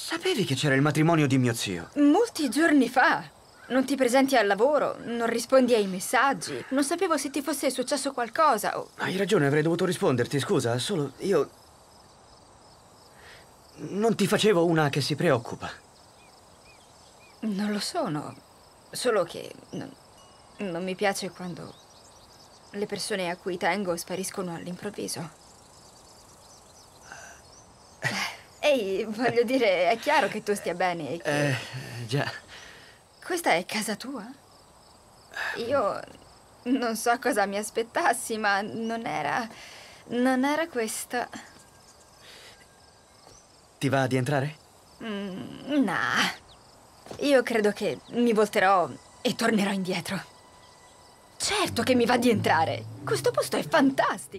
Sapevi che c'era il matrimonio di mio zio? Molti giorni fa. Non ti presenti al lavoro, non rispondi ai messaggi. Non sapevo se ti fosse successo qualcosa o... Hai ragione, avrei dovuto risponderti, scusa, solo io... Non ti facevo una che si preoccupa. Non lo sono, solo che non, non mi piace quando le persone a cui tengo spariscono all'improvviso. Ehi, voglio dire, è chiaro che tu stia bene e che... Eh, già. Questa è casa tua? Io non so cosa mi aspettassi, ma non era... non era questa. Ti va di entrare? Mm, nah. Io credo che mi volterò e tornerò indietro. Certo che mi va di entrare. Questo posto è fantastico.